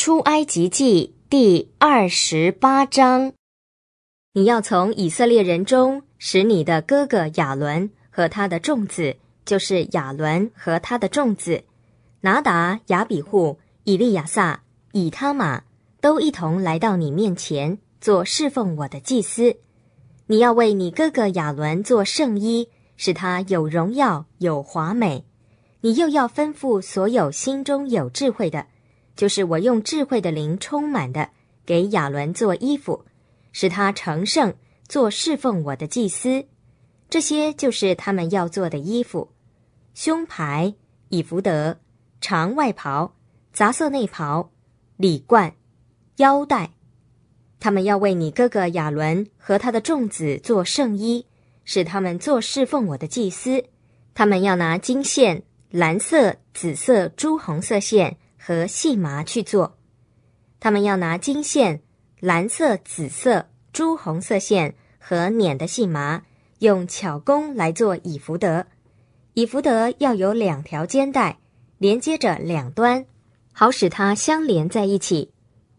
出埃及记第二十八章：你要从以色列人中使你的哥哥亚伦和他的众子，就是亚伦和他的众子拿达、亚比户、以利亚撒、以他玛，都一同来到你面前做侍奉我的祭司。你要为你哥哥亚伦做圣衣，使他有荣耀有华美。你又要吩咐所有心中有智慧的。就是我用智慧的灵充满的，给亚伦做衣服，使他成圣，做侍奉我的祭司。这些就是他们要做的衣服：胸牌、以福德、长外袍、杂色内袍、礼冠、腰带。他们要为你哥哥亚伦和他的众子做圣衣，使他们做侍奉我的祭司。他们要拿金线、蓝色、紫色、朱红色线。和细麻去做，他们要拿金线、蓝色、紫色、朱红色线和捻的细麻，用巧工来做以福德。以福德要有两条肩带连接着两端，好使它相连在一起。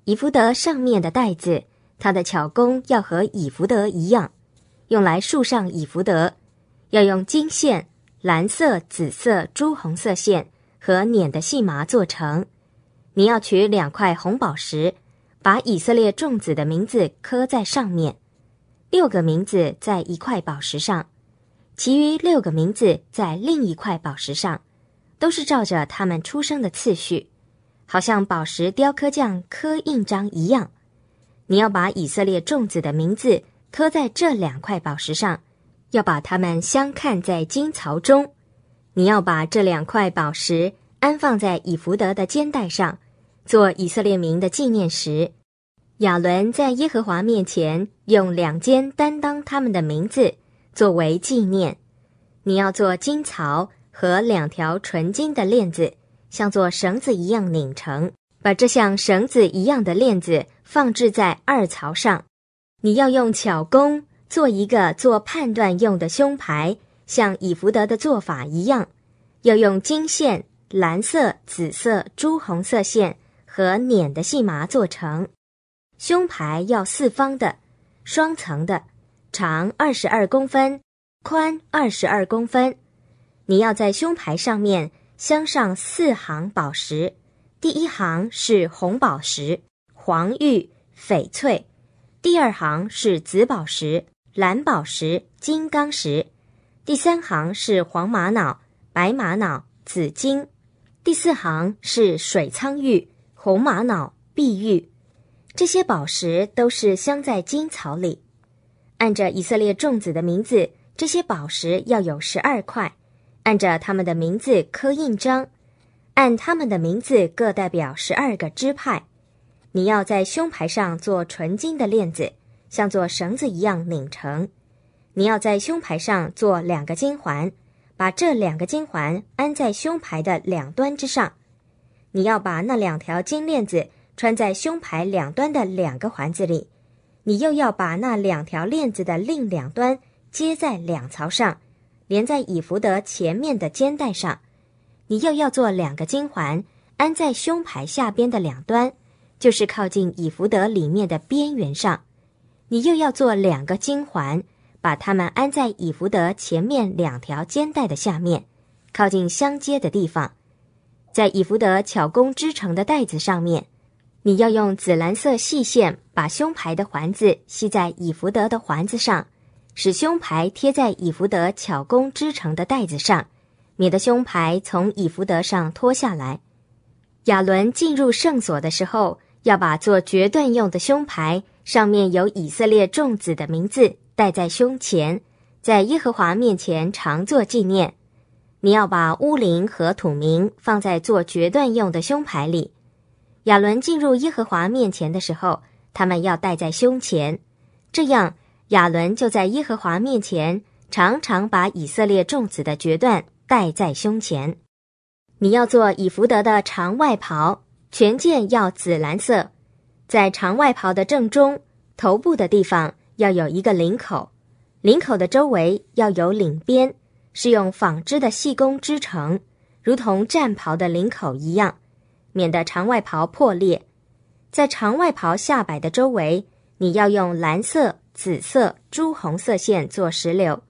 以福德上面的带子，它的巧工要和以福德一样，用来束上以福德，要用金线、蓝色、紫色、朱红色线和捻的细麻做成。你要取两块红宝石，把以色列众子的名字刻在上面，六个名字在一块宝石上，其余六个名字在另一块宝石上，都是照着他们出生的次序，好像宝石雕刻匠刻印章一样。你要把以色列众子的名字刻在这两块宝石上，要把它们相看在金槽中。你要把这两块宝石。安放在以弗德的肩带上，做以色列民的纪念石。亚伦在耶和华面前用两肩担当他们的名字作为纪念。你要做金槽和两条纯金的链子，像做绳子一样拧成，把这像绳子一样的链子放置在二槽上。你要用巧工做一个做判断用的胸牌，像以弗德的做法一样，要用金线。蓝色、紫色、朱红色线和捻的细麻做成，胸牌要四方的、双层的，长二十二公分，宽二十二公分。你要在胸牌上面镶上四行宝石，第一行是红宝石、黄玉、翡翠，第二行是紫宝石、蓝宝石、金刚石，第三行是黄玛瑙、白玛瑙、紫晶。第四行是水苍玉、红玛瑙、碧玉，这些宝石都是镶在金草里。按着以色列众子的名字，这些宝石要有十二块，按着他们的名字刻印章，按他们的名字各代表十二个支派。你要在胸牌上做纯金的链子，像做绳子一样拧成。你要在胸牌上做两个金环。把这两个金环安在胸牌的两端之上，你要把那两条金链子穿在胸牌两端的两个环子里，你又要把那两条链子的另两端接在两槽上，连在以福德前面的肩带上。你又要做两个金环安在胸牌下边的两端，就是靠近以福德里面的边缘上。你又要做两个金环。把它们安在以弗德前面两条肩带的下面，靠近相接的地方，在以弗德巧工织成的带子上面，你要用紫蓝色细线把胸牌的环子系在以弗德的环子上，使胸牌贴在以弗德巧工织成的带子上，免得胸牌从以弗德上脱下来。亚伦进入圣所的时候，要把做决断用的胸牌，上面有以色列众子的名字。戴在胸前，在耶和华面前常作纪念。你要把乌灵和土明放在做决断用的胸牌里。亚伦进入耶和华面前的时候，他们要戴在胸前，这样亚伦就在耶和华面前常常把以色列众子的决断戴在胸前。你要做以福德的长外袍，权件要紫蓝色，在长外袍的正中头部的地方。要有一个领口，领口的周围要有领边，是用纺织的细工织成，如同战袍的领口一样，免得长外袍破裂。在长外袍下摆的周围，你要用蓝色、紫色、朱红色线做石榴。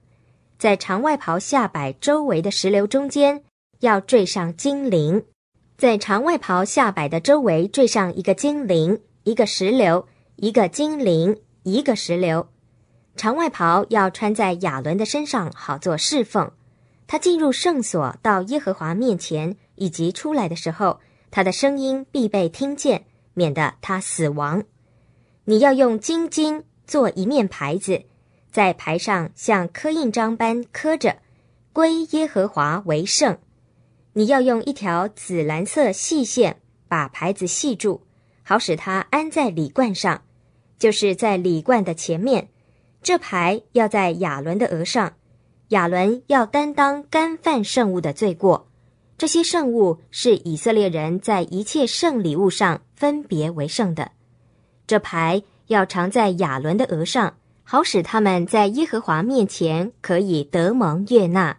在长外袍下摆周围的石榴中间，要缀上金铃。在长外袍下摆的周围缀上一个金铃，一个石榴，一个金铃。一个石榴，长外袍要穿在亚伦的身上，好做侍奉。他进入圣所到耶和华面前，以及出来的时候，他的声音必被听见，免得他死亡。你要用金金做一面牌子，在牌上像刻印章般刻着“归耶和华为圣”。你要用一条紫蓝色细线把牌子系住，好使它安在礼冠上。就是在礼冠的前面，这牌要在亚伦的额上，亚伦要担当干犯圣物的罪过。这些圣物是以色列人在一切圣礼物上分别为圣的。这牌要常在亚伦的额上，好使他们在耶和华面前可以得蒙悦纳。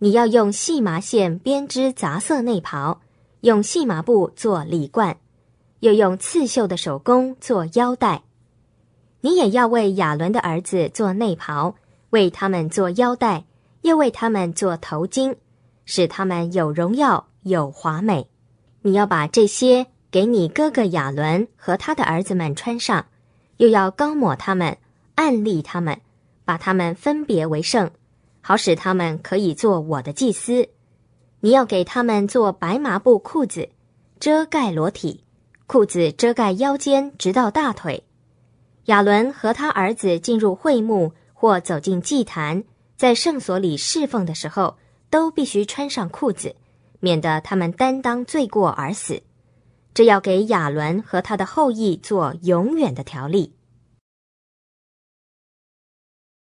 你要用细麻线编织杂色内袍，用细麻布做礼冠，又用刺绣的手工做腰带。你也要为亚伦的儿子做内袍，为他们做腰带，又为他们做头巾，使他们有荣耀有华美。你要把这些给你哥哥亚伦和他的儿子们穿上，又要刚抹他们，暗立他们，把他们分别为圣，好使他们可以做我的祭司。你要给他们做白麻布裤子，遮盖裸体，裤子遮盖腰间直到大腿。亚伦和他儿子进入会幕或走进祭坛，在圣所里侍奉的时候，都必须穿上裤子，免得他们担当罪过而死。这要给亚伦和他的后裔做永远的条例。